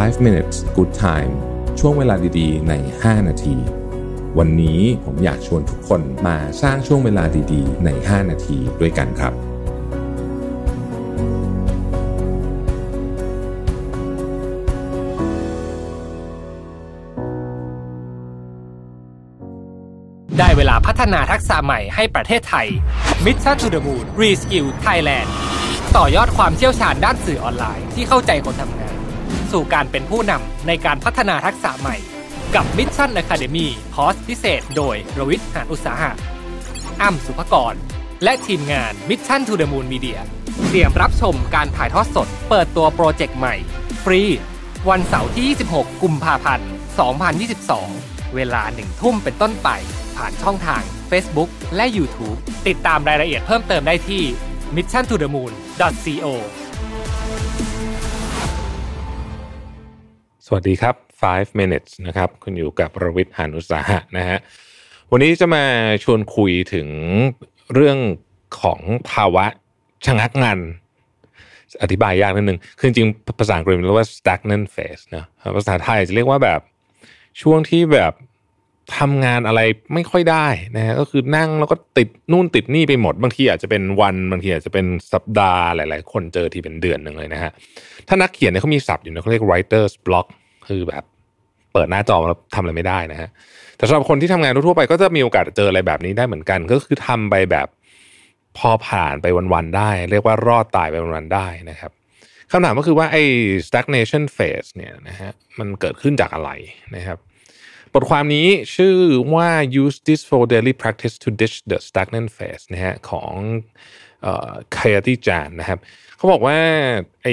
5 minutes good time ช่วงเวลาดีๆ ใน 5 นาที วันนี้ผมอยากชวนทุกคนมาสร้างช่วงเวลาดีๆ ใน 5 นาทีด้วยกันครับ ได้เวลาพัฒนาทักษะใหม่ให้ประเทศไทย Mission to the Moon Reskill Thailand ต่อยอดความเชี่ยวชาญด้านสื่อออนไลน์ที่เข้าใจคนทำงานสู่การเป็นผู้นำในการพัฒนาทักษะใหม่ กับ Mission Academy คอร์สพิเศษโดยรวิทย์หานอุตสาหะอ้ำสุภกร และทีมงาน Mission to the Moon Media เตรียมรับชมการถ่ายทอดสดเปิดตัวโปรเจกต์ใหม่ฟรี วันเสาร์ที่ 26 กุมภาพันธ์ 2022 เวลาหนึ่งทุ่มเป็นต้นไป ผ่านช่องทาง Facebook และ YouTube ติดตามรายละเอียดเพิ่มเติมได้ที่ missiontothemoon.co สวัสดีครับ 5 minutes นะครับ คุณอยู่กับประวิทย์หานุสาหะนะฮะ วันนี้จะมาชวนคุยถึงเรื่องของภาวะชะงักงานอธิบายยากนิดนึง คือจริงภาษาอังกฤษเรียกว่า stagnant phase นะภาษาไทยจะเรียกว่าแบบช่วงที่แบบทำงานอะไรไม่ค่อยได้นะฮะก็คือนั่งแล้วก็ติด นู่นติดนี่ไปหมด บางทีอาจจะเป็นวันบางทีอาจจะเป็นสัปดาห์หลาย ๆ คนเจอที่เป็นเดือนหนึ่งเลยนะฮะถ้านักเขียนเนี่ยเขามีศัพท์อยู่นะเขาเรียก writers block คือแบบเปิดหน้าจอแล้วทำอะไรไม่ได้นะฮะแต่สำหรับคนที่ทำงานทั่วไป ก็จะมีโอกาสเจออะไรแบบนี้ได้เหมือนกัน ก็คือทำไปแบบพอผ่านไปวันๆได้ เรียกว่ารอดตายไปวันๆได้นะครับคำถามก็คือว่าไอ้ stagnation phase เนี่ยนะฮะมันเกิดขึ้นจากอะไรนะครับบทความนี้ชื่อว่า use this for daily practice to ditch the stagnant phase นะฮะของเคายติจานนะครับเขาบอกว่าไอ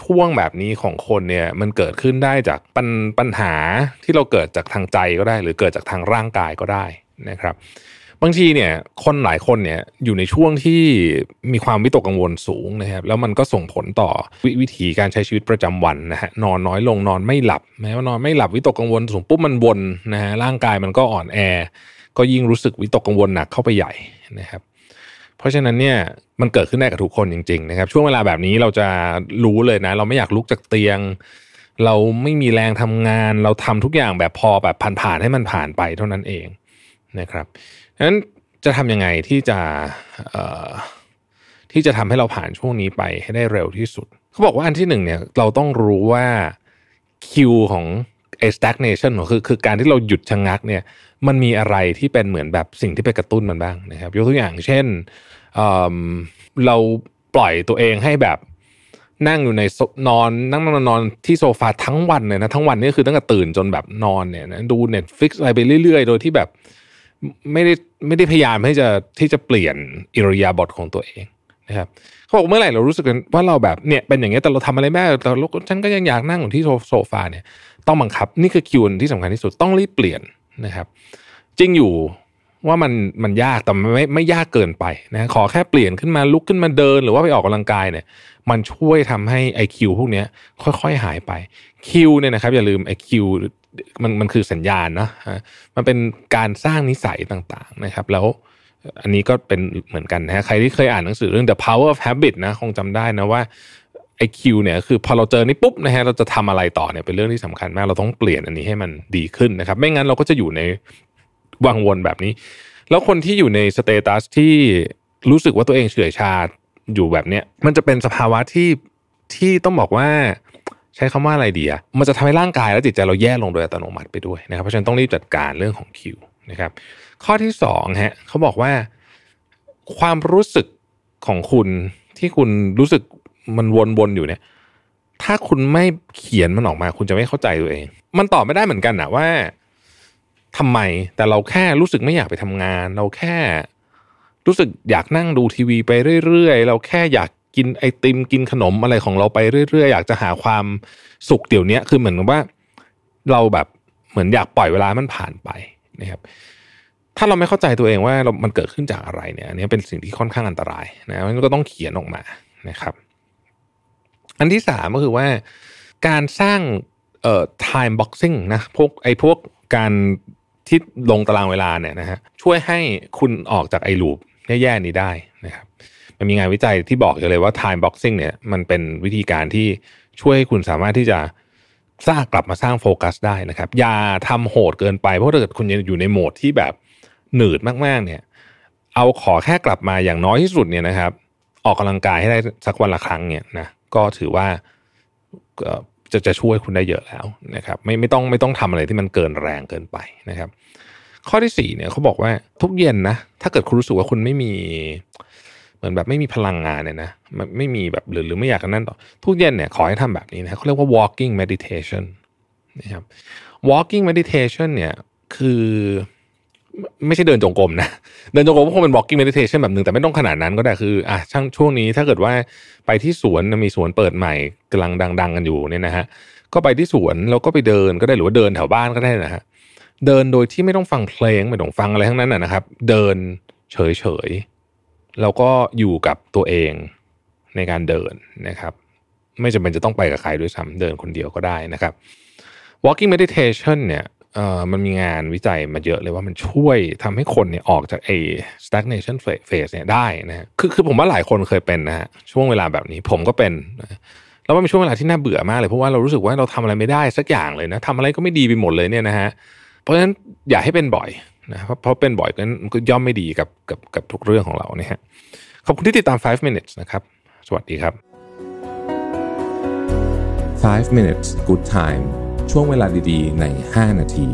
ช่วงแบบนี้ของคนเนี่ยมันเกิดขึ้นได้จากปัญปัญหาที่เราเกิดจากทางใจก็ได้ หรือเกิดจากทางร่างกายก็ได้นะครับบางทีเนี่ย คนหลายคนเนี่ยอยู่ในช่วงที่มีความวิตกกังวลสูงนะครับ แล้วมันก็ส่งผลต่อววิถีการใช้ชีวิตประจำวันนะฮะนอนน้อยลงนอนไม่หลับแม้ว่านอน ไม่หลับวิตกกังวล สูงปุ๊บมันวนนะฮะร่างกายมันก็อ่อนแอ ก็ยิ่งรู้สึกวิตกกังวลหนักเข้าไปใหญ่นะครับ เพราะฉะนั้นเนี่ยมันเกิดขึ้นได้กับทุกคนจริงๆนะครับ ช่วงเวลาแบบนี้เราจะรู้เลยนะ เราไม่อยากลุกจากเตียง เราไม่มีแรงทำงาน เราทำทุกอย่างแบบพอแบบผ่านๆให้มันผ่านไปเท่านั้นเองนะครับฉะนั้นจะทำยังไงที่จะที่จะทำให้เราผ่านช่วงนี้ไปให้ได้เร็วที่สุด เขาบอกว่าอันที่หนึ่งเนี่ย เราต้องรู้ว่าคิวของไอ้ stagnation คือคือการที่เราหยุดชะงัก เนี่ย มันมีอะไรที่เป็นเหมือนแบบสิ่งที่ไปกระตุ้นมันบ้างนะครับ ยกตัวอย่างเช่นเเราปล่อยตัวเองให้แบบนั่งอยู่ในนอนนั่งนอนนอนที่โซฟาทั้งวันเลยนะทั้งวันนี่คือตั้งแต่ตื่นจนแบบนอนเนี่ยดู Netflix อะไรไปเรื่อยๆ โดยที่แบบไม่ได้ไม่ได้พยายามให้จะที่จะเปลี่ยนอิริยาบถของตัวเองนะครับเขาบอกเมื่อไหร่เรารู้สึกว่าเราแบบเนี่ยเป็นอย่างเงี้ยแต่เราทำอะไรไม่ได้แต่ฉันก็ยังอยากนั่งอยู่ที่โซฟาเนี่ยต้องบังคับนี่คือคิวที่สำคัญที่สุดต้องรีบเปลี่ยนนะครับจริงอยู่ว่ามันมันยากแต่ไม่ไม่ยากเกินไปนะขอแค่เปลี่ยนขึ้นมาลุกขึ้นมาเดิน หรือว่าไปออกกำลังกายเนี่ยมันช่วยทำให้อคิวพวกนี้ค่อยๆหายไปคิวเนี่ยนะครับอย่าลืมอคิวมันมันคือสัญญาณเนาะมันเป็นการสร้างนิสัยต่างๆนะครับ แล้ว อันนี้ก็เป็นเหมือนกันนะใครที่เคยอ่านหนังสือเรื่อง The Power of Habit นะ คงจำได้นะว่าไอคิวเนี่ยคือพอเราเจอนี่ปุ๊บนะฮะเราจะทำอะไรต่อเนี่ย เป็นเรื่องที่สำคัญมากเราต้องเปลี่ยนอันนี้ให้มันดีขึ้นนะครับ ไม่งั้นเราก็จะอยู่ในวังวนแบบนี้ แล้วคนที่อยู่ในสเตตัสที่รู้สึกว่าตัวเองเฉื่อยชาอยู่แบบเนี้ยมันจะเป็นสภาวะที่ที่ต้องบอกว่าใช้คำว่าอะไรดีอะมันจะทำให้ร่างกายและจิตใจเราแย่ลงโดยอัตโนมัติไปด้วยนะครับ เพราะฉะนั้นต้องรีบจัดการเรื่องของคิวนะครับ ข้อที่2ฮะเขาบอกว่า ความรู้สึกของคุณที่คุณรู้สึกมันวนๆอยู่เนี่ย ถ้าคุณไม่เขียนมันออกมา คุณจะไม่เข้าใจตัวเองมันตอบไม่ได้เหมือนกันนะว่าทำไมแต่เราแค่รู้สึกไม่อยากไปทำงาน เราแค่รู้สึกอยากนั่งดูทีวีไปเรื่อย ๆ เราแค่อยากกินไอติมกินขนมอะไรของเราไปเรื่อยๆ อยากจะหาความสุขเดี๋ยวนี้คือเหมือนว่าเราแบบเหมือนอยากปล่อยเวลามันผ่านไปนะครับถ้าเราไม่เข้าใจตัวเองว่ามันเกิดขึ้นจากอะไรเนี่ยอันนี้เป็นสิ่งที่ค่อนข้างอันตรายนะมันก็ต้องเขียนออกมานะครับ อันที่สามก็คือว่าการสร้างเอ่อ time boxing นะพวกไอพวกการที่ลงตารางเวลาเนี่ยนะฮะช่วยให้คุณออกจากไอ้ลูปแย่ๆนี้ได้มันมีงานวิจัยที่บอกอยู่เลยว่า time boxing เนี่ยมันเป็นวิธีการที่ช่วยให้คุณสามารถที่จะสร้างกลับมาสร้างโฟกัสได้นะครับ อย่าทำโหดเกินไปเพราะถ้าเกิดคุณอยู่ในโหมดที่แบบหนืดมากๆเนี่ยเอาขอแค่กลับมาอย่างน้อยที่สุดเนี่ยนะครับ ออกกำลังกายให้ได้สักวันละครั้งเนี่ยนะก็ถือว่าจะจะช่วยคุณได้เยอะแล้วนะครับไม่ไม่ต้องไม่ต้องทำอะไรที่มันเกินแรงเกินไปนะครับ ข้อที่สี่เนี่ยเขาบอกว่าทุกเย็นนะ ถ้าเกิดคุณรู้สึกว่าคุณไม่มีมือนแบบไม่มีพลังงานเนี่ยนะมไม่มีแบบหรือหรือไม่อยากกันนั่นต่อทุกเย็นเนี่ยขอให้ทำแบบนี้นะเขาเรียกว่า walking meditation นะครับ walking meditation เนี่ยคือ ไม่ใช่เดินจงกรมนะเดินจงกรมก็คงเป็น walking meditation แบบหนึ่งแต่ไม่ต้องขนาดนั้นก็ได้คืออ่ะช่างช่วงนี้ถ้าเกิดว่าไปที่สวนมีสวนเปิดใหม่กำลังดังๆกันอยู่เนี่ยนะฮะก็ไปที่สวนแล้วก็ไปเดินก็ได้หรือว่าเดินแถวบ้านก็ได้นะฮะเดินโดยที่ไม่ต้องฟังเพลงไม่ต้องฟังอะไรทั้งนั้นนะครับ เดินเฉยๆเราก็อยู่กับตัวเองในการเดินนะครับไม่จำเป็นจะต้องไปกับใครด้วยซ้ำเดินคนเดียวก็ได้นะครับ walking meditation เนี่ยมันมีงานวิจัยมาเยอะเลยว่ามันช่วยทำให้คนเนี่ยออกจากไอ้ stagnation phase เนี่ยได้นะคือคือผมว่าหลายคนเคยเป็นนะฮะช่วงเวลาแบบนี้ผมก็เป็น แล้วมันเป็นช่วงเวลาที่น่าเบื่อมากเลย เพราะว่าเรารู้สึกว่าเราทำอะไรไม่ได้สักอย่างเลยนะทำอะไรก็ไม่ดีไปหมดเลยเนี่ยนะฮะเพราะฉะนั้นอย่าให้เป็นบ่อยนะเพราะเป็นบ่อยนั้นมันก็ย่อมไม่ดีกับกับกับทุกเรื่องของเราเนี่ยฮะขอบคุณที่ติดตาม 5 minutes นะครับ สวัสดีครับ 5 minutes good time ช่วงเวลาดีๆ ใน 5 นาที